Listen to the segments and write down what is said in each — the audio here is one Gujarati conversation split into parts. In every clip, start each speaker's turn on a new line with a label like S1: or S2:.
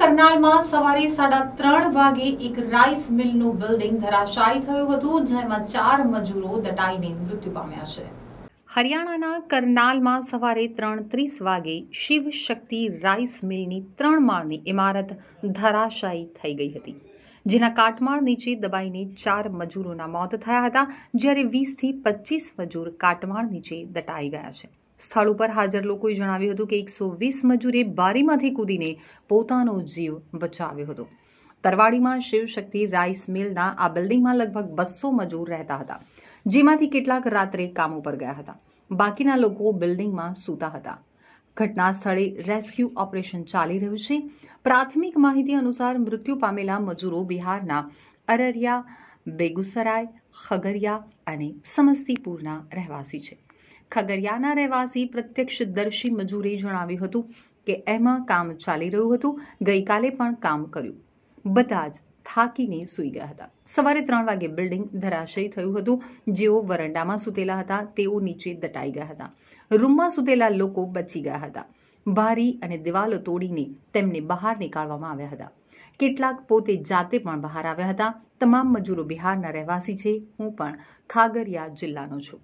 S1: કરનાલમાં સવારે સાડા ત્રણ વાગે એક રાઈસ મિલનું બિલ્ડિંગ ધરાશાયી થયું હતું જેમાં ચાર મજૂરો દટાઈને મૃત્યુ પામ્યા છે હરિયાણાના કરનાલમાં સવારે ત્રણ ત્રીસ વાગે શિવ શક્તિ રાઈસ મિલની ત્રણ માળની ઇમારત ધરાશાયી થઈ ગઈ હતી જેના કાટમાળ નીચે દબાઈને ચાર મજૂરોના મોત થયા હતા જ્યારે વીસથી પચીસ મજૂર કાટમાળ નીચે દટાઈ ગયા છે સ્થળ ઉપર હાજર લોકોએ જણાવ્યું હતું કે એકસો વીસ મજૂરે બારીમાંથી કૂદીને પોતાનો જીવ બચાવ્યો હતો તરવાડીમાં શિવશક્તિ રાઈસ મિલના આ બિલ્ડિંગમાં લગભગ બસો મજૂર રહેતા હતા જેમાંથી કેટલાક રાત્રે કામ ઉપર ગયા હતા બાકીના લોકો બિલ્ડિંગમાં સૂતા હતા ઘટના સ્થળે રેસ્ક્યુ ઓપરેશન ચાલી રહ્યું છે પ્રાથમિક માહિતી અનુસાર મૃત્યુ પામેલા મજૂરો બિહારના અરરિયા બેગુસરાય ખગરિયા અને સમસ્તીપુરના રહેવાસી છે ખગરિયાના રહેવાસી પ્રત્યક્ષદર્શી મજૂરે જણાવ્યું હતું કે એમાં કામ ચાલી રહ્યું હતું ગઈકાલે પણ કામ કર્યું બધા જ થાકીને સૂઈ ગયા હતા સવારે ત્રણ વાગે બિલ્ડિંગ ધરાશયી થયું હતું જેઓ વરંડામાં સૂતેલા હતા તેઓ નીચે દટાઈ ગયા હતા રૂમમાં સૂતેલા લોકો બચી ગયા હતા બારી અને દિવાલો તોડીને તેમને બહાર નીકાળવામાં આવ્યા હતા કેટલાક પોતે જાતે પણ બહાર આવ્યા હતા તમામ મજૂરો બિહારના રહેવાસી છે હું પણ ખાગરિયા જિલ્લાનો છું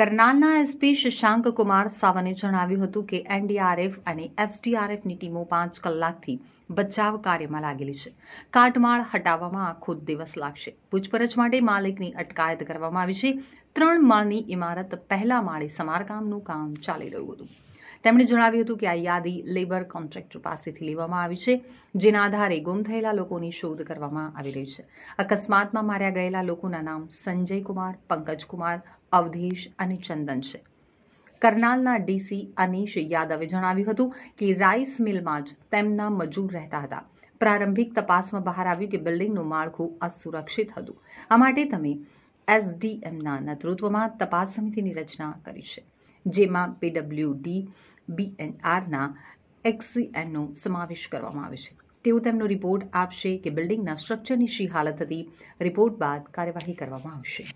S1: કરનાલના એસપી શશાંક કુમાર સાવને જણાવ્યું હતું કે એનડીઆરએફ અને એફડીઆરએફની ટીમો પાંચ કલાકથી બચાવ કાર્યમાં લાગેલી છે કાટમાળ હટાવવામાં આખો દિવસ લાગશે પૂછપરછ માટે માલિકની અટકાયત કરવામાં આવી છે ત્રણ માળની ઇમારત પહેલા માળે સમારકામનું કામ ચાલી રહ્યું હતું તેમણે જણાવ્યું હતું કે આ યાદી લેબર કોન્ટ્રાક્ટર પાસેથી લેવામાં આવી છે જેના આધારે ગુમ થયેલા લોકોની શોધ કરવામાં આવી રહી છે અકસ્માતમાં માર્યા ગયેલા લોકોના નામ સંજય કુમાર પંકજ કુમાર અવધેશ અને ચંદન છે કરનાલના ડીસી અનીશ યાદવે જણાવ્યું હતું કે રાઈસ મિલમાં જ તેમના મજૂર રહેતા હતા પ્રારંભિક તપાસમાં બહાર આવ્યું કે બિલ્ડિંગનું માળખું અસુરક્ષિત હતું આ માટે તમે એસડીએમના નેતૃત્વમાં તપાસ સમિતિની રચના કરી છે જેમાં પીડબ્લ્યુડી બીએનઆરના એક્સીએનનો સમાવેશ કરવામાં આવે છે તેઓ તેમનો રિપોર્ટ આપશે કે બિલ્ડિંગના સ્ટ્રક્ચરની શી હાલત હતી રિપોર્ટ બાદ કાર્યવાહી કરવામાં આવશે